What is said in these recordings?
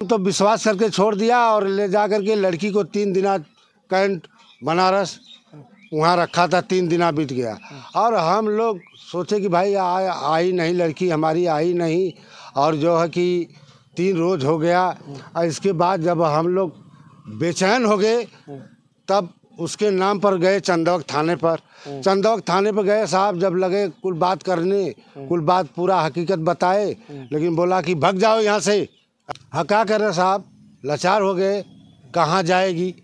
तो विश्वास करके छोड़ दिया और ले जा करके लड़की को तीन दिना कैंट बनारस वहाँ रखा था तीन दिना बीत गया और हम लोग सोचे कि भाई आ, आई नहीं लड़की हमारी आई नहीं और जो है कि तीन रोज हो गया और इसके बाद जब हम लोग बेचैन हो गए तब उसके नाम पर गए चंदौक थाने पर चंदौक थाने पर गए साहब जब लगे कुल बात करने कुल बात पूरा हकीकत बताए लेकिन बोला कि भग जाओ यहाँ से हाँ क्या कर रहे साहब लाचार हो गए कहाँ जाएगी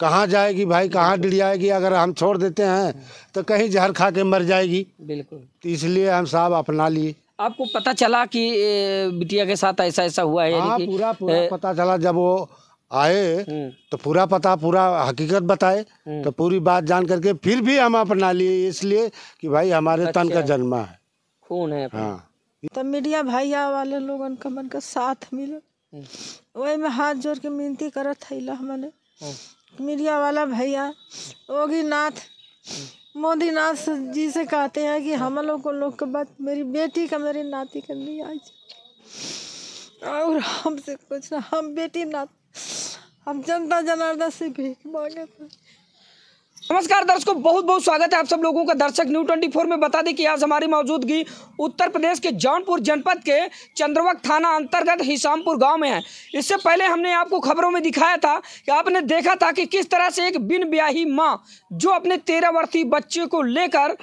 कहाँ जाएगी भाई कहाँ जाएगी अगर हम छोड़ देते हैं तो कहीं जहर खा के मर जाएगी बिल्कुल तो इसलिए हम साहब अपना लिए आपको पता चला कि बिटिया के साथ ऐसा ऐसा हुआ है हाँ, पूरा पूरा ए... पता चला जब वो आए हम्म। तो पूरा पता पूरा हकीकत बताए हम्म। तो पूरी बात जान करके फिर भी हम अपना लिए इसलिए कि भाई हमारे तन का अच्छा। जन्मा है खून है हाँ तब मीडिया भैया वाले लोगन का मन का साथ मिले वही हम्म। में हाथ जोड़ के मिनती करत मैंने हम्म। मीडिया वाला भैया योगी नाथ हम्म। मोदी नाथ जी से कहते हैं कि हम लोग को लोग के बात मेरी बेटी का मेरी नाती का नहीं आज और हमसे कुछ ना हम बेटी नाथ हम जनता जनार्दन से भीख मांगे थे नमस्कार दर्शकों बहुत बहुत स्वागत है आप सब लोगों का दर्शक न्यू फोर में बता दें कि आज हमारी मौजूदगी उत्तर प्रदेश के जौनपुर जनपद के चंद्रवक थाना अंतर्गत हिसामपुर गांव में है इससे पहले हमने आपको खबरों में दिखाया था कि आपने देखा था कि किस तरह से एक बिन ब्याही माँ जो अपने तेरह वर्षीय बच्चे को लेकर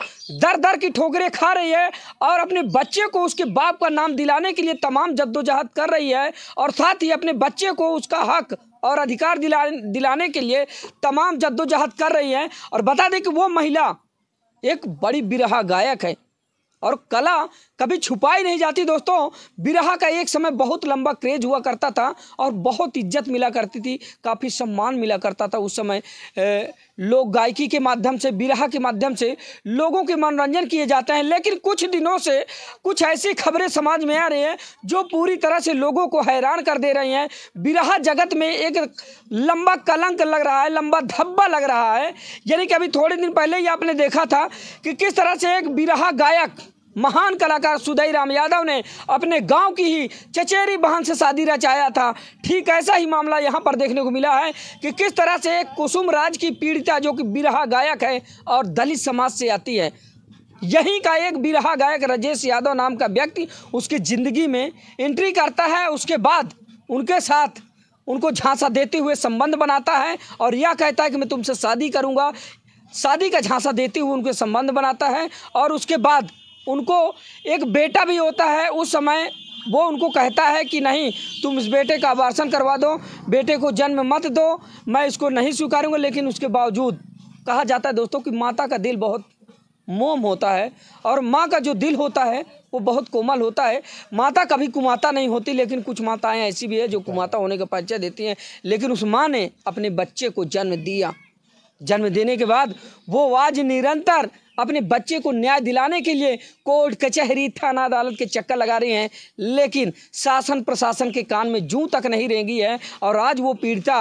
दर दर की ठोकरें खा रही है और अपने बच्चे को उसके बाप का नाम दिलाने के लिए तमाम जद्दोजहद कर रही है और साथ ही अपने बच्चे को उसका हक और अधिकार दिला दिलाने के लिए तमाम जद्दोजहद कर रही हैं और बता दें कि वो महिला एक बड़ी बिरहा गायक है और कला कभी छुपाई नहीं जाती दोस्तों बिरहा का एक समय बहुत लंबा क्रेज हुआ करता था और बहुत इज्जत मिला करती थी काफ़ी सम्मान मिला करता था उस समय लोग गायकी के माध्यम से बिरहा के माध्यम से लोगों के मनोरंजन किए जाते हैं लेकिन कुछ दिनों से कुछ ऐसी खबरें समाज में आ रही हैं जो पूरी तरह से लोगों को हैरान कर दे रही हैं बिरहा जगत में एक लंबा कलंक लग रहा है लंबा धब्बा लग रहा है यानी कि अभी थोड़े दिन पहले ही आपने देखा था कि किस तरह से एक बिरहा गायक महान कलाकार सुदई राम यादव ने अपने गांव की ही चचेरी बहन से शादी रचाया था ठीक ऐसा ही मामला यहां पर देखने को मिला है कि किस तरह से एक कुसुम राज की पीड़िता जो कि बिरहा गायक है और दलित समाज से आती है यहीं का एक बिरहा गायक राजेश यादव नाम का व्यक्ति उसकी ज़िंदगी में एंट्री करता है उसके बाद उनके साथ उनको झांसा देते हुए संबंध बनाता है और यह कहता है कि मैं तुमसे शादी करूंगा शादी का झांसा देते हुए उनके संबंध बनाता है और उसके बाद उनको एक बेटा भी होता है उस समय वो उनको कहता है कि नहीं तुम इस बेटे का अबार्सन करवा दो बेटे को जन्म मत दो मैं इसको नहीं स्वीकारूंगा लेकिन उसके बावजूद कहा जाता है दोस्तों कि माता का दिल बहुत मोम होता है और माँ का जो दिल होता है वो बहुत कोमल होता है माता कभी कुमाता नहीं होती लेकिन कुछ माताएं ऐसी भी है जो कुमाता होने का परिचय देती हैं लेकिन उस माँ ने अपने बच्चे को जन्म दिया जन्म देने के बाद वो आज निरंतर अपने बच्चे को न्याय दिलाने के लिए कोर्ट कचहरी थाना अदालत के चक्कर लगा रहे हैं लेकिन शासन प्रशासन के कान में जूं तक नहीं रहेंगी है और आज वो पीड़िता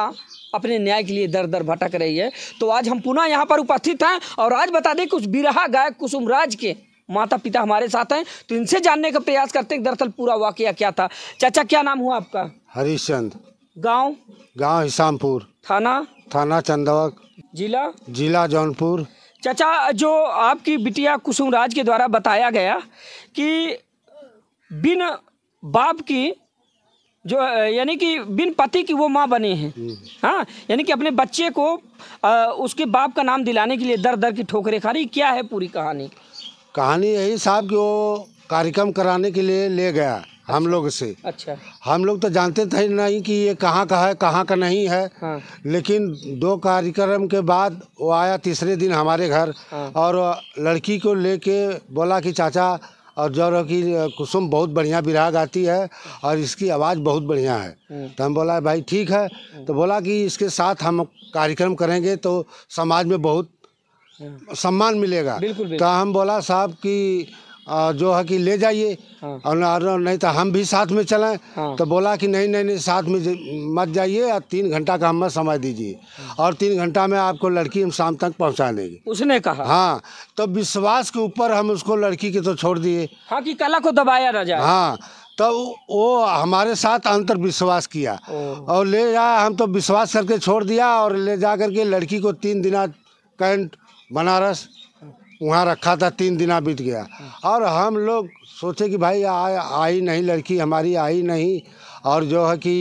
अपने न्याय के लिए दर दर भटक रही है तो आज हम पुनः यहाँ पर उपस्थित हैं और आज बता दें कि उस बिरहा गायक कुसुम राज के माता पिता हमारे साथ हैं तो इनसे जानने का प्रयास करते हैं दरअसल पूरा वाकया क्या था चाचा क्या नाम हुआ आपका हरीशचंद गांव गांव हिसामपुर थाना थाना चंदवक जिला जिला जौनपुर चाचा जो आपकी बिटिया कुसुम राज के द्वारा बताया गया कि बिन बाप की जो यानी कि बिन पति की वो माँ बने हैं हम्म। हाँ यानी कि अपने बच्चे को आ, उसके बाप का नाम दिलाने के लिए दर दर की ठोकरें खा रही क्या है पूरी कहानी कहानी यही साहब कि वो कार्यक्रम कराने के लिए ले गया हम अच्छा। लोग से अच्छा हम लोग तो जानते थे नहीं कि ये कहाँ का है कहाँ का नहीं है हाँ। लेकिन दो कार्यक्रम के बाद वो आया तीसरे दिन हमारे घर हाँ। और लड़की को लेके बोला कि चाचा और जो की कुसुम बहुत बढ़िया विराग गाती है और इसकी आवाज़ बहुत बढ़िया है हाँ। तो हम बोला भाई ठीक है हाँ। तो बोला कि इसके साथ हम कार्यक्रम करेंगे तो समाज में बहुत हाँ। सम्मान मिलेगा तो हम बोला साहब कि और जो है कि ले जाइए हाँ। और नहीं तो हम भी साथ में चलें हाँ। तो बोला कि नहीं नहीं नहीं साथ में मत जाइए और तीन घंटा का हमें समय दीजिए और तीन घंटा में आपको लड़की हम शाम तक पहुंचा देंगे उसने कहा हाँ तो विश्वास के ऊपर हम उसको लड़की के तो छोड़ दिए हाँ कि कला को दबाया ना जाए हाँ तो वो हमारे साथ अंतर विश्वास किया और ले जा हम तो विश्वास करके छोड़ दिया और ले जा करके लड़की को तीन दिना कैंट बनारस वहाँ रखा था तीन दिना बीत गया और हम लोग सोचे कि भाई आ, आई नहीं लड़की हमारी आई नहीं और जो है कि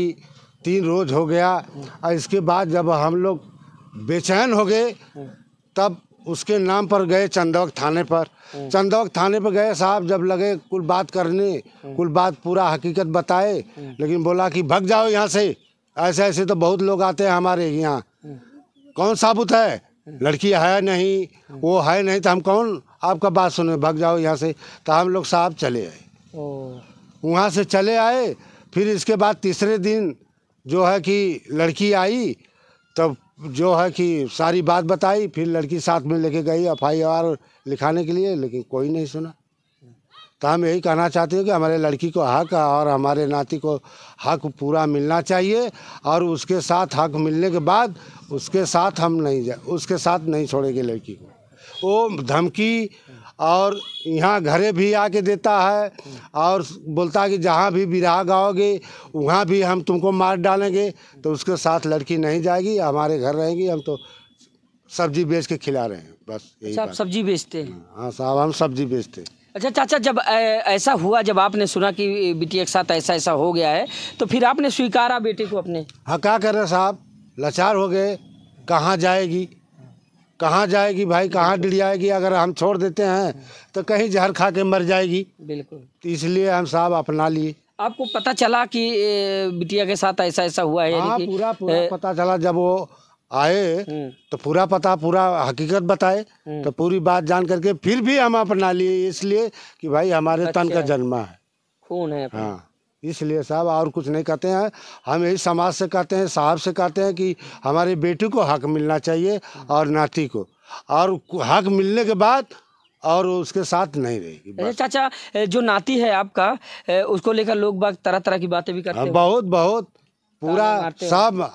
तीन रोज हो गया और इसके बाद जब हम लोग बेचैन हो गए तब उसके नाम पर गए चंदौक थाने पर चंदौक थाने पर गए साहब जब लगे कुल बात करने कुल बात पूरा हकीकत बताए लेकिन बोला कि भग जाओ यहाँ से ऐसे ऐसे तो बहुत लोग आते हैं हमारे यहाँ कौन साबुत है लड़की है नहीं वो है नहीं तो हम कौन आपका बात सुने भाग जाओ यहाँ से तो हम लोग साहब चले आए वहाँ से चले आए फिर इसके बाद तीसरे दिन जो है कि लड़की आई तब जो है कि सारी बात बताई फिर लड़की साथ में लेके गई एफ आई आर लिखाने के लिए लेकिन कोई नहीं सुना तो हम यही कहना चाहते हैं कि हमारे लड़की को हक और हमारे नाती को हक पूरा मिलना चाहिए और उसके साथ हक मिलने के बाद उसके साथ हम नहीं उसके साथ नहीं छोड़ेंगे लड़की को वो धमकी और यहाँ घरे भी आके देता है और बोलता है कि जहाँ भी बिरा गाओगे वहाँ भी हम तुमको मार डालेंगे तो उसके साथ लड़की नहीं जाएगी हमारे घर रहेंगी हम तो सब्जी बेच के खिला रहे हैं बस यही अच्छा, सब्जी बेचते हैं हाँ साहब हम सब्जी बेचते हैं अच्छा चाचा जब ऐसा हुआ जब आपने सुना कि बेटी के साथ ऐसा ऐसा हो गया है तो फिर आपने स्वीकारा बेटी को अपने हाँ क्या कर रहे साहब लाचार हो गए कहाँ जाएगी कहाँ जाएगी भाई कहाँ डिल जाएगी अगर हम छोड़ देते हैं तो कहीं जहर खा के मर जाएगी बिल्कुल तो इसलिए हम साहब अपना लिए आपको पता चला कि बिटिया के साथ ऐसा ऐसा हुआ है हाँ, पूरा पूरा पता चला जब वो आए हम्म। तो पूरा पता पूरा हकीकत बताए हम्म। तो पूरी बात जान करके फिर भी हम अपना लिए इसलिए कि भाई हमारे अच्छा तन का जन्मा है खून है हाँ इसलिए साहब और कुछ नहीं कहते हैं हम यही समाज से कहते हैं साहब से कहते हैं कि हमारे बेटी को हक मिलना चाहिए और नाती को और हक मिलने के बाद और उसके साथ नहीं रहेगी चाचा जो नाती है आपका उसको लेकर लोग बात तरह तरह की बातें भी करते हैं हाँ, बहुत बहुत पूरा सब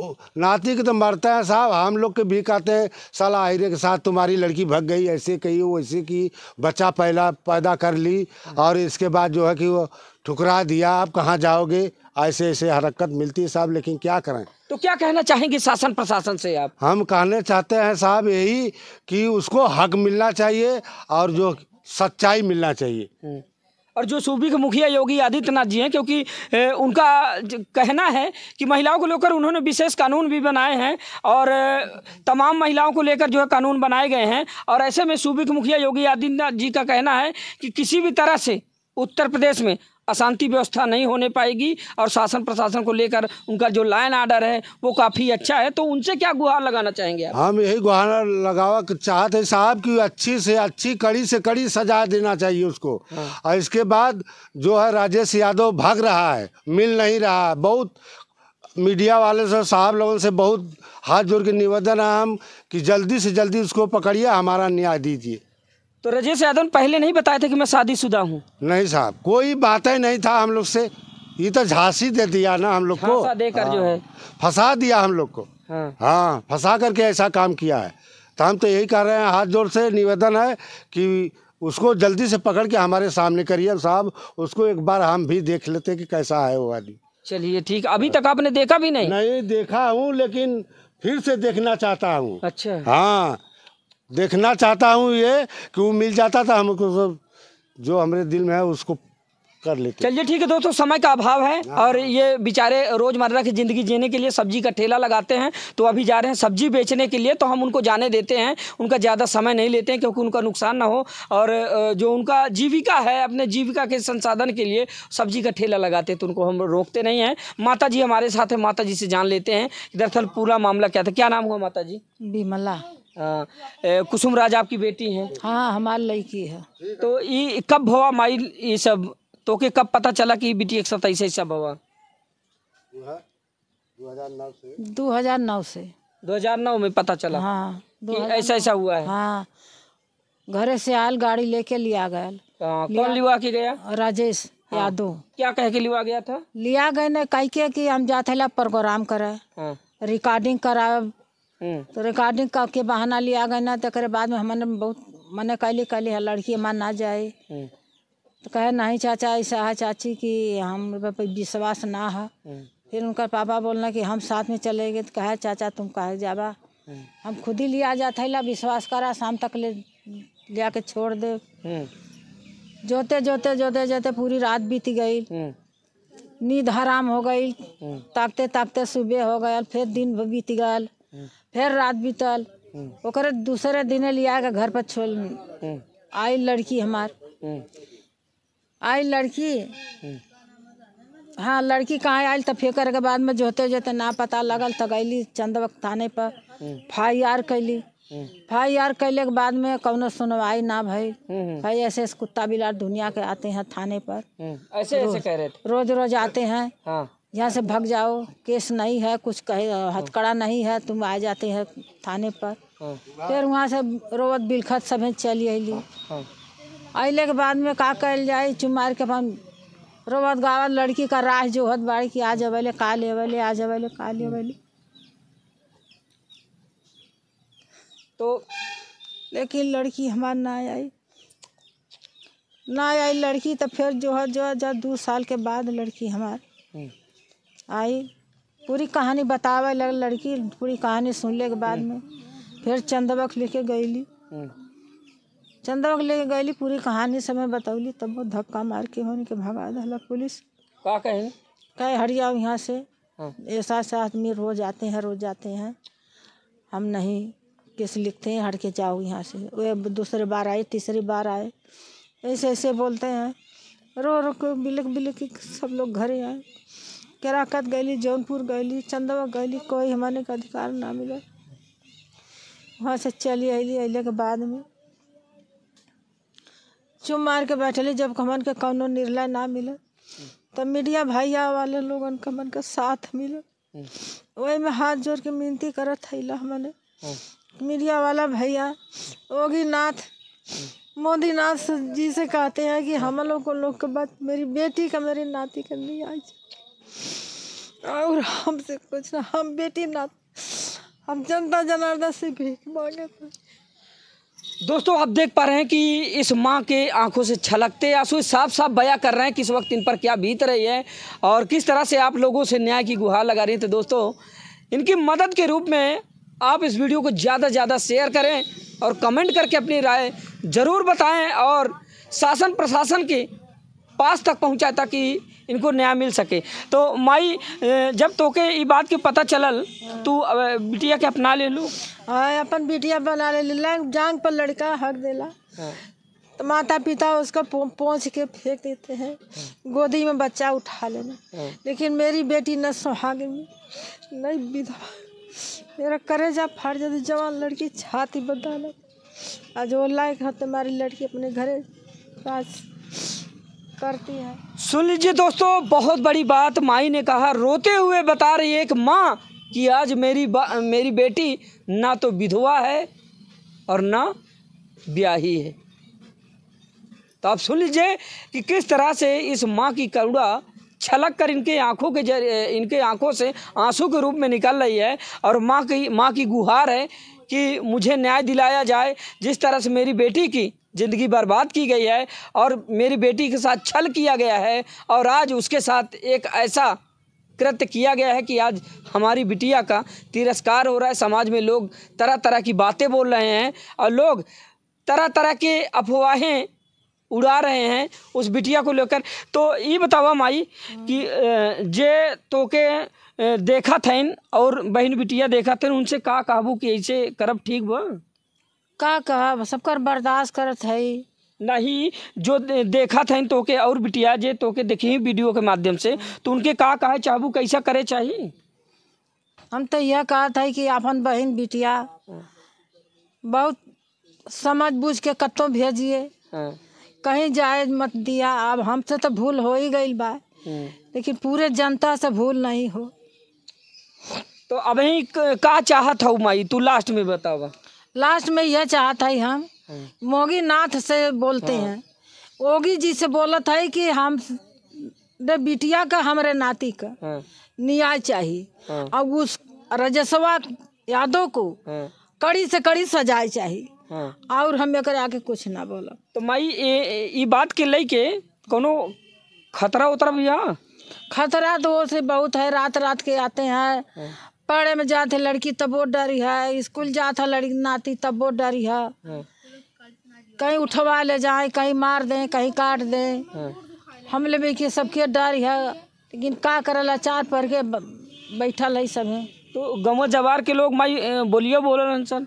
नाती के तो मरते हैं साहब हम लोग के भी कहते हैं साला आयरे के साथ तुम्हारी लड़की भग गई ऐसे कही वैसे की बच्चा पहला पैदा कर ली और इसके बाद जो है कि वो ठुकरा दिया आप कहाँ जाओगे ऐसे ऐसे हरकत मिलती है साहब लेकिन क्या करें तो क्या कहना चाहेंगे शासन प्रशासन से आप हम कहने चाहते हैं साहब यही कि उसको हक मिलना चाहिए और जो सच्चाई मिलना चाहिए हम्म। और जो सूबे के मुखिया योगी आदित्यनाथ जी हैं क्योंकि ए, उनका कहना है कि महिलाओं को लेकर उन्होंने विशेष कानून भी बनाए हैं और तमाम महिलाओं को लेकर जो है कानून बनाए गए हैं और ऐसे में सूबे के मुखिया योगी आदित्यनाथ जी का कहना है कि किसी भी तरह से उत्तर प्रदेश में अशांति व्यवस्था नहीं होने पाएगी और शासन प्रशासन को लेकर उनका जो लाइन आर्डर है वो काफ़ी अच्छा है तो उनसे क्या गुहार लगाना चाहेंगे आप? हम यही गुहार लगावा चाहते साहब कि अच्छी से अच्छी कड़ी से कड़ी सजा देना चाहिए उसको हाँ। और इसके बाद जो है राजेश यादव भाग रहा है मिल नहीं रहा है बहुत मीडिया वाले से साहब लोगों से बहुत हाथ जोड़ के निवेदन है हम कि जल्दी से जल्दी उसको पकड़िए हमारा न्याय दीजिए तो रजेश यादव पहले नहीं बताए थे कि मैं शादीशुदा हूँ नहीं साहब कोई बात ही नहीं था हम लोग से ये तो झांसी दे दिया ना हम लोग को देकर हाँ, जो है हाँ, फंसा दिया हम लोग को हाँ, हाँ फंसा करके ऐसा काम किया है तो हम तो यही कह रहे हैं हाथ जोड़ से निवेदन है कि उसको जल्दी से पकड़ के हमारे सामने करिए साहब उसको एक बार हम भी देख लेते कि कैसा है वो आदमी चलिए ठीक अभी तक आपने देखा भी नहीं नहीं देखा हूँ लेकिन फिर से देखना चाहता हूँ अच्छा हाँ देखना चाहता हूँ ये कि वो मिल जाता था हमको जो हमारे दिल में है उसको कर लेते चलिए ठीक है दोस्तों समय का अभाव है हाँ। और ये बेचारे रोजमर्रा की जिंदगी जीने के लिए सब्जी का ठेला लगाते हैं तो अभी जा रहे हैं सब्जी बेचने के लिए तो हम उनको जाने देते हैं उनका ज़्यादा समय नहीं लेते हैं क्योंकि उनका नुकसान ना हो और जो उनका जीविका है अपने जीविका के संसाधन के लिए सब्जी का ठेला लगाते तो उनको हम रोकते नहीं हैं माता जी हमारे साथ है माता जी से जान लेते हैं दरअसल पूरा मामला क्या था क्या नाम हुआ माता जी बिमला कुसुम राज आपकी बेटी है हाँ हमारे लड़की है तो ये कब हुआ माई ये सब तो के कब पता चला कि बेटी एक साथ ऐसे ऐसा हुआ दो हजार नौ से दो हजार नौ में पता चला हाँ कि ऐसा ऐसा हुआ है हाँ घरे से आयल गाड़ी लेके लिया गया कौन लिवा के गया राजेश हाँ। यादव क्या कह के लिवा गया था लिया गए ने कह के कि हम जाते प्रोग्राम करे हाँ। रिकॉर्डिंग करा तो रिकॉर्डिंग करके बहाना लिया गए ना तक बाद में हमने बहुत मने कैली कैली है लड़की मान ना जाए हम्म। तो कहे नहीं चाचा ऐसा है चाची कि हम विश्वास ना है हम्म। फिर उनका पापा बोलना कि हम साथ में चले गए तो कहे चाचा तुम कहे जाबा हम्म। हम खुद ही लिया जाता विश्वास करा शाम तक ले लिया के छोड़ दे जोते जोते जोते जोते पूरी रात बीत गई नींद हराम हो गई ताकते ताकते सुबह हो गया फिर दिन बीत गया फिर रात बीतल हम्म। ओकर दूसरे दिन लिया के घर पर छोड़ हम्म। आई लड़की हमार हम्म। आई लड़की हाँ लड़की कहाँ आयल तो फेकर के बाद में जोते जोते ना पता लगल तो गैली चंदवक थाने पर फाई आर कैली फाई आर कैले के बाद में कौनो सुनवाई ना भाई भाई ऐसे कुत्ता बिलार दुनिया के आते हैं थाने पर ऐसे ऐसे कह रहे थे रोज रोज आते हैं हाँ। यहाँ से भाग जाओ केस नहीं है कुछ कहे हथकड़ा नहीं है तुम आ जाते हैं थाने पर हाँ। फिर वहाँ से रोवत बिलखत सब चली अली हाँ। अले के बाद में का कल जाए चुमार के अपन रोवत गावत लड़की का राह जोहत बाड़ी कि आ जबले का लेवले आ जबले का लेवले तो लेकिन लड़की हमार ना आई ना आई लड़की तो फिर जो है जो जब दो साल के बाद लड़की हमार हाँ। आई पूरी कहानी बतावे लग लड़की पूरी कहानी सुनने के बाद में फिर चंदबक लेके गईली हम्म। चंदबक लेके गईली पूरी कहानी समय बतौली तब वो धक्का मार के होने के भगा दल पुलिस का कहे कहे हरियाओ यहाँ से ऐसा हाँ। ऐसा आदमी रोज आते हैं रोज जाते हैं हम नहीं किस लिखते हैं हट के जाओ यहाँ से वे दूसरे बार आए तीसरी बार आए ऐसे ऐसे बोलते हैं रो रो के बिलक बिलक सब लोग घरे आए केराकत गईली जौनपुर गईली चंदवा गई कोई हमारे का अधिकार ना मिले वहाँ से चली अली अल के बाद में चुम मार के बैठली जब हमन के कौनो निर्णय ना मिले तब मीडिया भैया वाले लोग उनका के साथ मिले वही में हाथ जोड़ के मिनती करत हमने मीडिया वाला भैया ओगी नाथ मोदी नाथ जी से कहते हैं कि हम लोग को लोग के बात मेरी बेटी का मेरी नाती कर नहीं आई और हमसे कुछ ना हम बेटी ना हम जनता जनार्दन से भी मांगे थे दोस्तों आप देख पा रहे हैं कि इस माँ के आंखों से छलकते आंसू साफ साफ बयां कर रहे हैं किस वक्त इन पर क्या बीत रही है और किस तरह से आप लोगों से न्याय की गुहार लगा रही है तो दोस्तों इनकी मदद के रूप में आप इस वीडियो को ज़्यादा से ज़्यादा शेयर करें और कमेंट करके अपनी राय ज़रूर बताएं और शासन प्रशासन की पास तक पहुँचा ताकि इनको न्याय मिल सके तो माई जब तोके ये बात के पता चलल हाँ। तू बिटिया के अपना ले लू हाँ अपन बिटिया बना ले ला जांग पर लड़का हक देला हाँ। तो माता पिता उसको पहुँच के फेंक देते हैं हाँ। गोदी में बच्चा उठा लेना लेकिन मेरी बेटी न सुहाग में न विधवा मेरा करेजा फाड़ जाते जवान लड़की छाती बदला आज वो लायक हाथ तो मारी लड़की अपने घरे पास करती है सुन लीजिए दोस्तों बहुत बड़ी बात माई ने कहा रोते हुए बता रही एक माँ कि आज मेरी मेरी बेटी ना तो विधवा है और ना ब्याही है तो आप सुन लीजिए कि किस तरह से इस माँ की करुणा छलक कर इनके आंखों के जरिए इनके आंखों से आंसू के रूप में निकल रही है और माँ की माँ की गुहार है कि मुझे न्याय दिलाया जाए जिस तरह से मेरी बेटी की ज़िंदगी बर्बाद की गई है और मेरी बेटी के साथ छल किया गया है और आज उसके साथ एक ऐसा कृत्य किया गया है कि आज हमारी बिटिया का तिरस्कार हो रहा है समाज में लोग तरह तरह की बातें बोल रहे हैं और लोग तरह तरह के अफवाहें उड़ा रहे हैं उस बिटिया को लेकर तो ये बतावा माई कि जे तो के देखा थे और बहन बिटिया देखा थे उनसे का काबू कि ऐसे करब ठीक बा का कहा सबकर बर्दाश्त करत है नहीं जो देखा था तो के और बिटिया जे के देखी वीडियो के माध्यम से तो उनके का कहा चाहबू कैसा करे चाहिए हम तो यह कहा था कि अपन बहन बिटिया बहुत समझ बूझ के कतो भेजिए हाँ। कहीं जाए मत दिया अब हमसे तो भूल हो ही गई बा हाँ। लेकिन पूरे जनता से भूल नहीं हो तो अभी का चाहत हो माई तू लास्ट में बतावा लास्ट में यह चाहता है हम हाँ। मोगी नाथ से बोलते हाँ। हैं ओगी जी से बोलत है कि हम बिटिया का हमारे नाती का हाँ। न्याय चाहिए अब उस रजस्वा यादव को कड़ी से कड़ी सजाए चाहिए और हम एक आके कुछ ना बोला तो माई ये बात के लेके कोनो खतरा उतरा भी खतरा तो से बहुत है रात रात के आते हैं पढ़े में जाते लड़की तब वो डरी है स्कूल जात है लड़की नाती तब वो डरी है हाँ। कहीं उठवा ले जाए कहीं मार दें कहीं काट दें हाँ। हम ले कि सबके डर है लेकिन का कर चार पढ़ के बैठल है सब तो गाँव जवार के लोग माई बोलियो बोल सर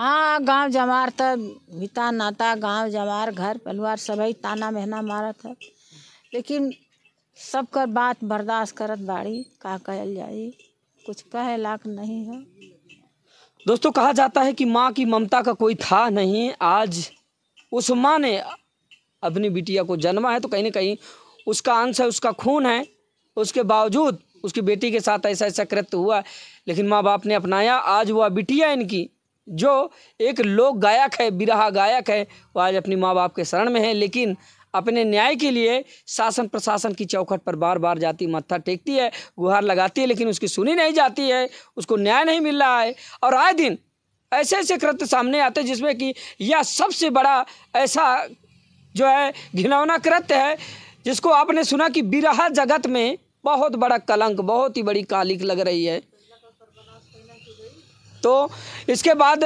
हाँ गांव जमार था नाता गांव जमार घर परिवार सभी ताना महना मारा था लेकिन सबकर बात बर्दाश्त करत बाड़ी का कहल जाए कुछ कह लाक नहीं है दोस्तों कहा जाता है कि माँ की ममता का कोई था नहीं आज उस माँ ने अपनी बिटिया को जन्मा है तो कहीं ना कहीं उसका अंश है उसका खून है उसके बावजूद उसकी बेटी के साथ ऐसा ऐसा कृत्य हुआ लेकिन माँ बाप ने अपनाया आज वह बिटिया इनकी जो एक लोक गायक है बिरहा गायक है वो आज अपनी माँ बाप के शरण में है लेकिन अपने न्याय के लिए शासन प्रशासन की चौखट पर बार बार जाती मत्था टेकती है गुहार लगाती है लेकिन उसकी सुनी नहीं जाती है उसको न्याय नहीं मिल रहा है और आए दिन ऐसे ऐसे कृत्य सामने आते हैं जिसमें कि यह सबसे बड़ा ऐसा जो है घिनौना कृत्य है जिसको आपने सुना कि बिरहा जगत में बहुत बड़ा कलंक बहुत ही बड़ी कालिक लग रही है तो इसके बाद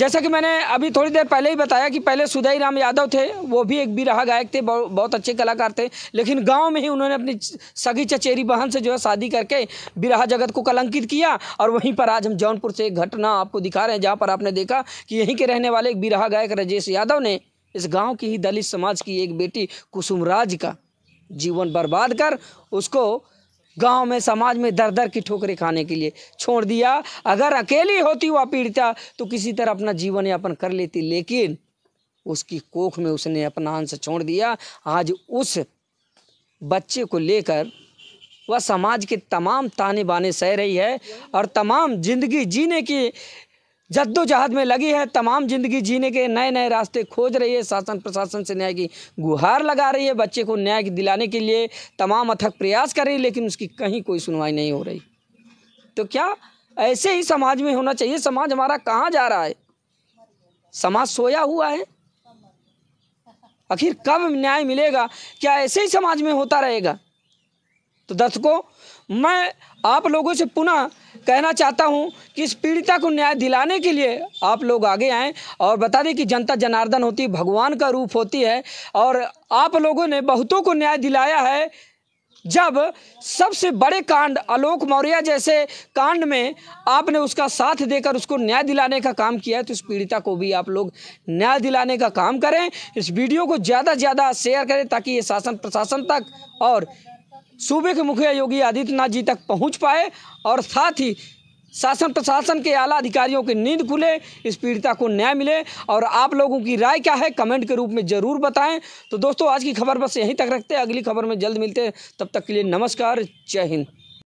जैसा कि मैंने अभी थोड़ी देर पहले ही बताया कि पहले सुदई राम यादव थे वो भी एक बिरहा गायक थे बहुत अच्छे कलाकार थे लेकिन गाँव में ही उन्होंने अपनी सगी चचेरी बहन से जो है शादी करके बिरहा जगत को कलंकित किया और वहीं पर आज हम जौनपुर से एक घटना आपको दिखा रहे हैं जहाँ पर आपने देखा कि यहीं के रहने वाले एक बिरहा गायक राजेश यादव ने इस गाँव की ही दलित समाज की एक बेटी कुसुमराज का जीवन बर्बाद कर उसको गांव में समाज में दर दर की ठोकरें खाने के लिए छोड़ दिया अगर अकेली होती वह पीड़िता तो किसी तरह अपना जीवन यापन कर लेती लेकिन उसकी कोख में उसने अपना अंश छोड़ दिया आज उस बच्चे को लेकर वह समाज के तमाम ताने बाने सह रही है और तमाम जिंदगी जीने की जद्दोजहद में लगी है तमाम ज़िंदगी जीने के नए नए रास्ते खोज रही है शासन प्रशासन से न्याय की गुहार लगा रही है बच्चे को न्याय दिलाने के लिए तमाम अथक प्रयास कर रही है लेकिन उसकी कहीं कोई सुनवाई नहीं हो रही तो क्या ऐसे ही समाज में होना चाहिए समाज हमारा कहाँ जा रहा है समाज सोया हुआ है आखिर कब न्याय मिलेगा क्या ऐसे ही समाज में होता रहेगा तो दर्शकों मैं आप लोगों से पुनः कहना चाहता हूं कि इस पीड़िता को न्याय दिलाने के लिए आप लोग आगे आएँ और बता दें कि जनता जनार्दन होती भगवान का रूप होती है और आप लोगों ने बहुतों को न्याय दिलाया है जब सबसे बड़े कांड आलोक मौर्य जैसे कांड में आपने उसका साथ देकर उसको न्याय दिलाने का काम किया है तो इस पीड़िता को भी आप लोग न्याय दिलाने का काम करें इस वीडियो को ज़्यादा से ज़्यादा शेयर करें ताकि ये शासन प्रशासन तक और सूबे के मुखिया योगी आदित्यनाथ जी तक पहुंच पाए और साथ ही शासन प्रशासन के आला अधिकारियों की नींद खुले इस पीड़िता को न्याय मिले और आप लोगों की राय क्या है कमेंट के रूप में ज़रूर बताएं तो दोस्तों आज की खबर बस यहीं तक रखते हैं अगली खबर में जल्द मिलते हैं तब तक के लिए नमस्कार जय हिंद